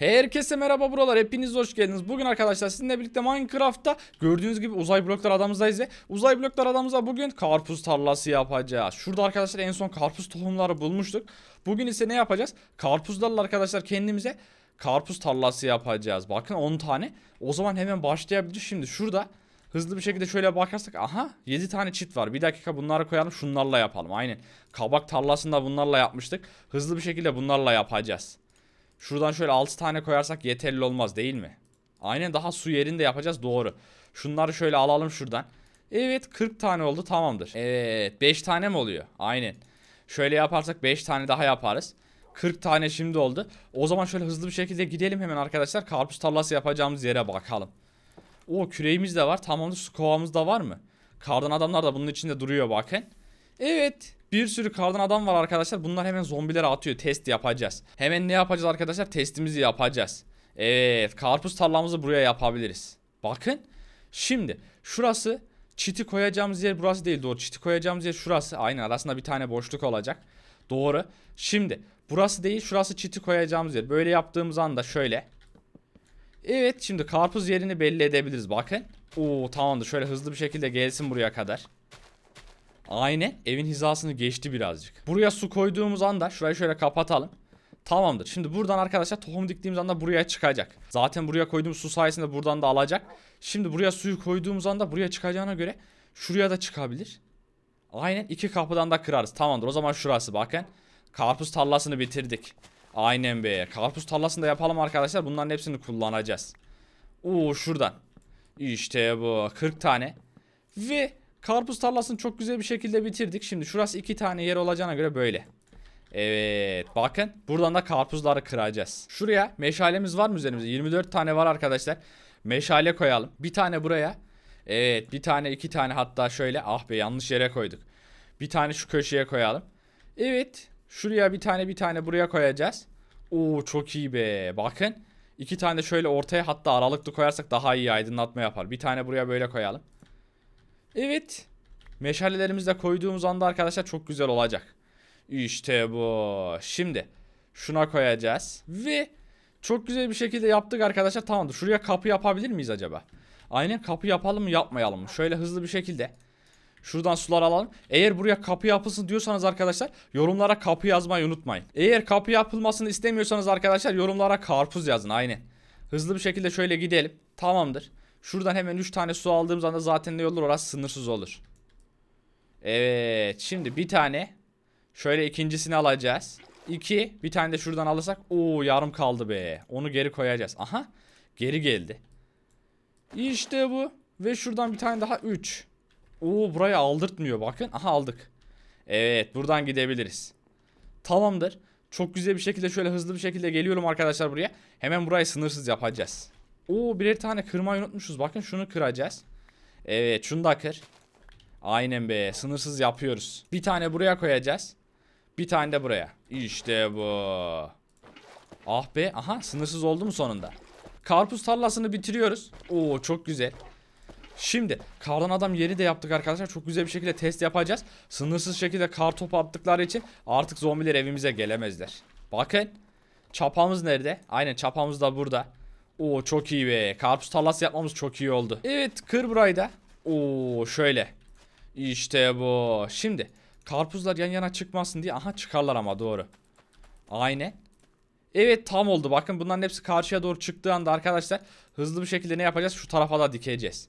Herkese merhaba buralar hepiniz hoş geldiniz. Bugün arkadaşlar sizinle birlikte Minecraft'ta gördüğünüz gibi uzay bloklar adamızdayız ve uzay bloklar adamıza bugün karpuz tarlası yapacağız. Şurada arkadaşlar en son karpuz tohumları bulmuştuk. Bugün ise ne yapacağız? Karpuzlarla arkadaşlar kendimize karpuz tarlası yapacağız. Bakın 10 tane. O zaman hemen başlayabiliriz. Şimdi şurada hızlı bir şekilde şöyle bakarsak aha 7 tane çift var. Bir dakika bunları koyalım şunlarla yapalım. Aynen. Kabak tarlasında bunlarla yapmıştık. Hızlı bir şekilde bunlarla yapacağız. Şuradan şöyle 6 tane koyarsak yeterli olmaz değil mi? Aynen daha su yerinde yapacağız doğru. Şunları şöyle alalım şuradan. Evet 40 tane oldu tamamdır. Evet 5 tane mi oluyor? Aynen. Şöyle yaparsak 5 tane daha yaparız. 40 tane şimdi oldu. O zaman şöyle hızlı bir şekilde gidelim hemen arkadaşlar. Karpuz tarlası yapacağımız yere bakalım. O küreğimiz de var. Tamamdır su kovamız da var mı? Kardan adamlar da bunun içinde duruyor bakın. Evet. Bir sürü kardan adam var arkadaşlar. Bunlar hemen zombilere atıyor. Test yapacağız. Hemen ne yapacağız arkadaşlar? Testimizi yapacağız. Evet karpuz tarlamızı buraya yapabiliriz. Bakın. Şimdi şurası çiti koyacağımız yer burası değil doğru. Çiti koyacağımız yer şurası. Aynen arasında bir tane boşluk olacak. Doğru. Şimdi burası değil şurası çiti koyacağımız yer. Böyle yaptığımız anda şöyle. Evet şimdi karpuz yerini belli edebiliriz. Bakın. Oo tamamdır. Şöyle hızlı bir şekilde gelsin buraya kadar. Aynen evin hizasını geçti birazcık. Buraya su koyduğumuz anda şurayı şöyle kapatalım. Tamamdır. Şimdi buradan arkadaşlar tohum diktiğimiz anda buraya çıkacak. Zaten buraya koyduğumuz su sayesinde buradan da alacak. Şimdi buraya suyu koyduğumuz anda buraya çıkacağına göre şuraya da çıkabilir. Aynen iki kapıdan da kırarız. Tamamdır. O zaman şurası bakın. Karpuz tarlasını bitirdik. Aynen be. Karpuz tarlasını da yapalım arkadaşlar. Bunların hepsini kullanacağız. Oo şuradan. İşte bu. 40 tane. Ve Karpuz tarlasını çok güzel bir şekilde bitirdik. Şimdi şurası iki tane yer olacağına göre böyle. Evet bakın buradan da karpuzları kıracağız. Şuraya meşalemiz var mı üzerimizde? 24 tane var arkadaşlar. Meşale koyalım. Bir tane buraya. Evet bir tane iki tane hatta şöyle. Ah be yanlış yere koyduk. Bir tane şu köşeye koyalım. Evet şuraya bir tane bir tane buraya koyacağız. Oo çok iyi be bakın. İki tane şöyle ortaya hatta aralıklı koyarsak daha iyi aydınlatma yapar. Bir tane buraya böyle koyalım. Evet. Meşalelerimizi de koyduğumuz anda arkadaşlar çok güzel olacak. İşte bu. Şimdi şuna koyacağız. Ve çok güzel bir şekilde yaptık arkadaşlar. Tamamdır. Şuraya kapı yapabilir miyiz acaba? Aynen kapı yapalım mı yapmayalım mı? Şöyle hızlı bir şekilde. Şuradan sular alalım. Eğer buraya kapı yapılsın diyorsanız arkadaşlar yorumlara kapı yazmayı unutmayın. Eğer kapı yapılmasını istemiyorsanız arkadaşlar yorumlara karpuz yazın aynen. Hızlı bir şekilde şöyle gidelim. Tamamdır. Şuradan hemen 3 tane su aldığımız anda zaten ne olur orası sınırsız olur. Evet şimdi bir tane şöyle ikincisini alacağız. 2 bir tane de şuradan alırsak o yarım kaldı be. Onu geri koyacağız. Aha geri geldi. İşte bu ve şuradan bir tane daha 3. Oo buraya aldırtmıyor bakın. Aha aldık. Evet buradan gidebiliriz. Tamamdır. Çok güzel bir şekilde şöyle hızlı bir şekilde geliyorum arkadaşlar buraya. Hemen burayı sınırsız yapacağız. Oo birer tane kırmayı unutmuşuz. Bakın şunu kıracağız. Evet şunu da kır. Aynen be sınırsız yapıyoruz. Bir tane buraya koyacağız. Bir tane de buraya. İşte bu. Ah be aha sınırsız oldu mu sonunda. Karpuz tarlasını bitiriyoruz. Oo çok güzel. Şimdi kardan adam yeri de yaptık arkadaşlar. Çok güzel bir şekilde test yapacağız. Sınırsız şekilde kar topu attıkları için artık zombiler evimize gelemezler. Bakın. Çapamız nerede? Aynen çapamız da burada. Oo çok iyi be. Karpuz talas yapmamız çok iyi oldu. Evet kır burayı da. Oo şöyle. İşte bu. Şimdi karpuzlar yan yana çıkmasın diye. Aha çıkarlar ama doğru. Aynen. Evet tam oldu. Bakın bunların hepsi karşıya doğru çıktığı anda arkadaşlar hızlı bir şekilde ne yapacağız? Şu tarafa da dikeceğiz.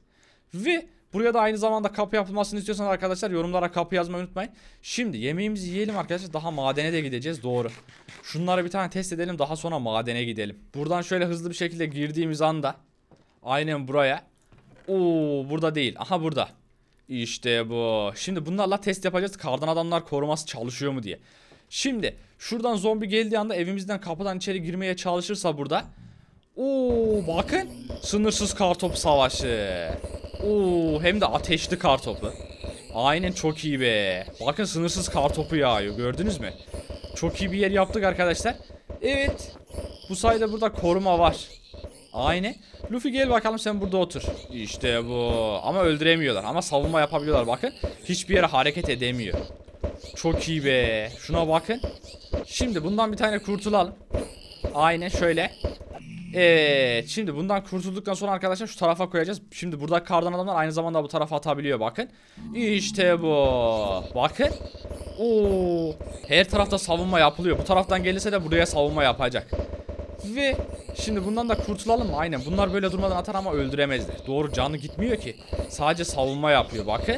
Ve Buraya da aynı zamanda kapı yapılmasını istiyorsanız arkadaşlar yorumlara kapı yazmayı unutmayın. Şimdi yemeğimizi yiyelim arkadaşlar. Daha madene de gideceğiz doğru. Şunları bir tane test edelim daha sonra madene gidelim. Buradan şöyle hızlı bir şekilde girdiğimiz anda aynen buraya. Oo burada değil. Aha burada. İşte bu. Şimdi bunlarla test yapacağız. Kardan adamlar koruması çalışıyor mu diye. Şimdi şuradan zombi geldiği anda evimizden kapıdan içeri girmeye çalışırsa burada. Oo bakın. Sınırsız kartop savaşı. Oo, hem de ateşli kar Aynen çok iyi be. Bakın sınırsız kartopu topu yağıyor gördünüz mü? Çok iyi bir yer yaptık arkadaşlar. Evet. Bu sayede burada koruma var. Aynen. Luffy gel bakalım sen burada otur. İşte bu. Ama öldüremiyorlar. Ama savunma yapabiliyorlar bakın. Hiçbir yere hareket edemiyor. Çok iyi be. Şuna bakın. Şimdi bundan bir tane kurtulalım. Aynen şöyle. Evet şimdi bundan kurtulduktan sonra arkadaşlar şu tarafa koyacağız. Şimdi burada kardan adamlar aynı zamanda bu tarafa atabiliyor bakın. İşte bu. Bakın. Oo. Her tarafta savunma yapılıyor. Bu taraftan gelirse de buraya savunma yapacak. Ve şimdi bundan da kurtulalım mı? Aynen bunlar böyle durmadan atar ama öldüremezler. Doğru canı gitmiyor ki. Sadece savunma yapıyor bakın.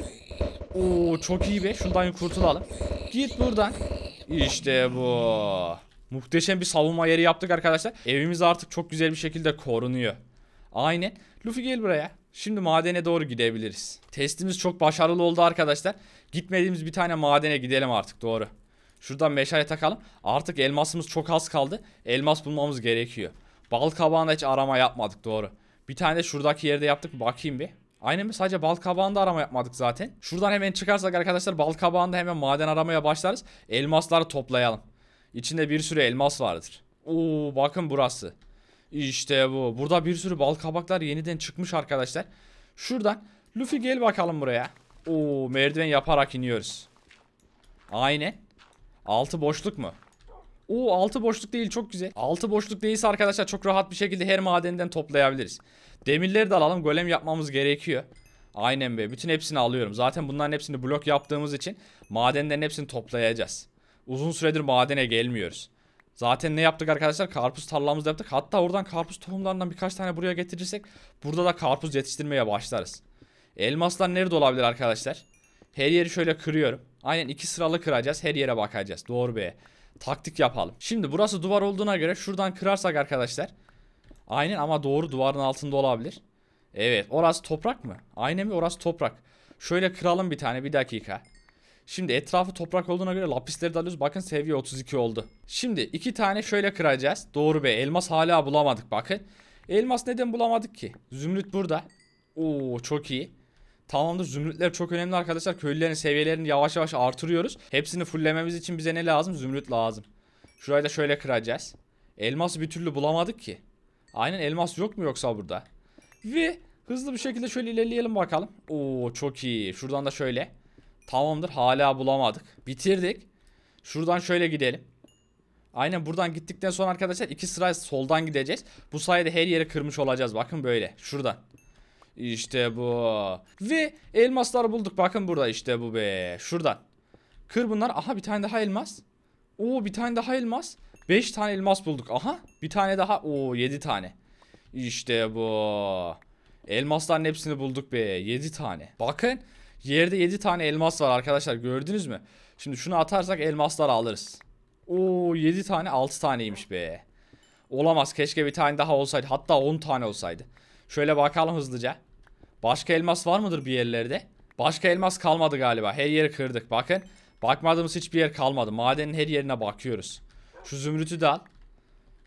Oo çok iyi be. Şundan kurtulalım. Git buradan. İşte bu. Muhteşem bir savunma yeri yaptık arkadaşlar. Evimiz artık çok güzel bir şekilde korunuyor. Aynen. Luffy gel buraya. Şimdi madene doğru gidebiliriz. Testimiz çok başarılı oldu arkadaşlar. Gitmediğimiz bir tane madene gidelim artık doğru. Şuradan meşale takalım. Artık elmasımız çok az kaldı. Elmas bulmamız gerekiyor. Bal kabağında hiç arama yapmadık doğru. Bir tane de şuradaki yerde yaptık bakayım bir. Aynen mi? Sadece bal kabağında arama yapmadık zaten. Şuradan hemen çıkarsak arkadaşlar bal kabağında hemen maden aramaya başlarız. Elmasları toplayalım. İçinde bir sürü elmas vardır. Oo bakın burası. İşte bu. Burada bir sürü bal kabaklar yeniden çıkmış arkadaşlar. Şuradan Luffy gel bakalım buraya. Oo merdiven yaparak iniyoruz. Aynen. Altı boşluk mu? Oo altı boşluk değil çok güzel. Altı boşluk değilse arkadaşlar çok rahat bir şekilde her madenden toplayabiliriz. Demirleri de alalım golem yapmamız gerekiyor. Aynen be bütün hepsini alıyorum. Zaten bunların hepsini blok yaptığımız için madenden hepsini toplayacağız. Uzun süredir madene gelmiyoruz. Zaten ne yaptık arkadaşlar? Karpuz tarlamızda yaptık. Hatta oradan karpuz tohumlarından birkaç tane buraya getirirsek burada da karpuz yetiştirmeye başlarız. Elmaslar nerede olabilir arkadaşlar? Her yeri şöyle kırıyorum. Aynen iki sıralı kıracağız. Her yere bakacağız. Doğru be. Taktik yapalım. Şimdi burası duvar olduğuna göre şuradan kırarsak arkadaşlar. Aynen ama doğru duvarın altında olabilir. Evet. Orası toprak mı? Aynen mi? Orası toprak. Şöyle kıralım bir tane. Bir dakika. Şimdi etrafı toprak olduğuna göre lapisleri de alıyoruz. Bakın seviye 32 oldu. Şimdi iki tane şöyle kıracağız. Doğru be elmas hala bulamadık bakın. Elmas neden bulamadık ki? Zümrüt burada. Oo çok iyi. Tamamdır zümrütler çok önemli arkadaşlar. Köylülerin seviyelerini yavaş yavaş artırıyoruz. Hepsini fulllememiz için bize ne lazım? Zümrüt lazım. Şurayı da şöyle kıracağız. Elmas bir türlü bulamadık ki. Aynen elmas yok mu yoksa burada? Ve hızlı bir şekilde şöyle ilerleyelim bakalım. Oo çok iyi. Şuradan da şöyle. Tamamdır hala bulamadık. Bitirdik. Şuradan şöyle gidelim. Aynen buradan gittikten sonra arkadaşlar iki sıra soldan gideceğiz. Bu sayede her yeri kırmış olacağız. Bakın böyle şuradan. İşte bu. Ve elmaslar bulduk. Bakın burada işte bu be. Şuradan. Kır bunlar. Aha bir tane daha elmas. Oo bir tane daha elmas. 5 tane elmas bulduk. Aha bir tane daha. Oo 7 tane. İşte bu. Elmasların hepsini bulduk be. 7 tane. Bakın. Yerde 7 tane elmas var arkadaşlar gördünüz mü? Şimdi şunu atarsak elmaslar alırız. Oo 7 tane 6 taneymiş be. Olamaz keşke bir tane daha olsaydı. Hatta 10 tane olsaydı. Şöyle bakalım hızlıca. Başka elmas var mıdır bir yerlerde? Başka elmas kalmadı galiba. Her yeri kırdık bakın. Bakmadığımız hiçbir yer kalmadı. Madenin her yerine bakıyoruz. Şu zümrütü de al.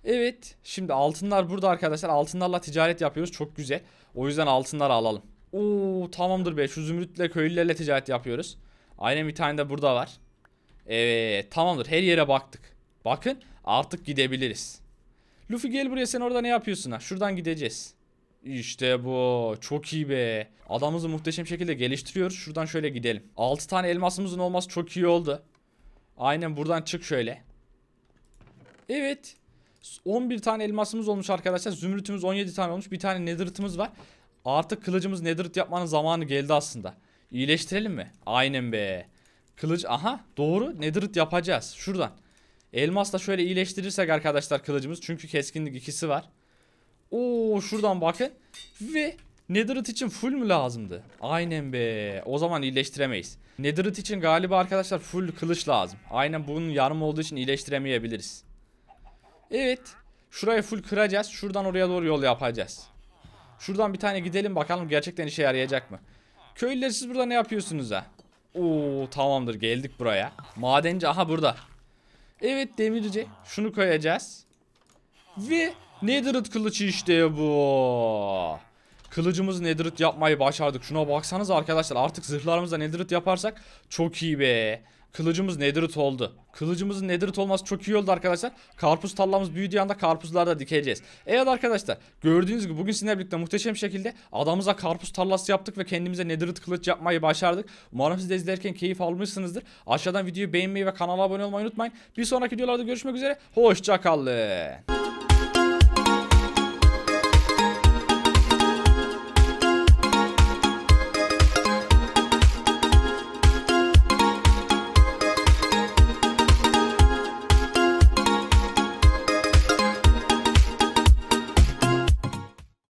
Evet. Şimdi altınlar burada arkadaşlar. Altınlarla ticaret yapıyoruz. Çok güzel. O yüzden altınları alalım. Uuu tamamdır be. Şu zümrütle köylülerle ticaret yapıyoruz. Aynen bir tane de burada var. Evet tamamdır. Her yere baktık. Bakın artık gidebiliriz. Luffy gel buraya sen orada ne yapıyorsun ha? Şuradan gideceğiz. İşte bu. Çok iyi be. Adamımızı muhteşem şekilde geliştiriyoruz. Şuradan şöyle gidelim. 6 tane elmasımızın olması çok iyi oldu. Aynen buradan çık şöyle. Evet. 11 tane elmasımız olmuş arkadaşlar. Zümrütümüz 17 tane olmuş. Bir tane nether'tımız var. Artık kılıcımız nedirit yapmanın zamanı geldi aslında. İyileştirelim mi? Aynen be. Kılıç aha doğru Nedirit yapacağız. Şuradan. Elmasla şöyle iyileştirirsek arkadaşlar kılıcımız. Çünkü keskinlik ikisi var. Oo şuradan bakın. Ve nedirit için full mü lazımdı? Aynen be. O zaman iyileştiremeyiz. Nedirit için galiba arkadaşlar full kılıç lazım. Aynen bunun yarım olduğu için iyileştiremeyebiliriz. Evet. Şurayı full kıracağız. Şuradan oraya doğru yol yapacağız. Şuradan bir tane gidelim bakalım gerçekten işe yarayacak mı? Köylüler siz burada ne yapıyorsunuz ha? Oo tamamdır geldik buraya. Madenci aha burada. Evet demirci şunu koyacağız. Ve Netherite kılıcı işte bu. Kılıcımız Netherite yapmayı başardık. Şuna baksanız arkadaşlar artık zırhlarımızla Netherite yaparsak çok iyi be. Kılıcımız netherite oldu. Kılıcımızın netherite olması çok iyi oldu arkadaşlar. Karpuz tarlamız büyüdüğü anda karpuzlar da dikeceğiz. Evet arkadaşlar gördüğünüz gibi bugün sizinle birlikte muhteşem şekilde adamıza karpuz tarlası yaptık ve kendimize netherite kılıç yapmayı başardık. Umarım siz de izlerken keyif almışsınızdır. Aşağıdan videoyu beğenmeyi ve kanala abone olmayı unutmayın. Bir sonraki videolarda görüşmek üzere. Hoşçakalın.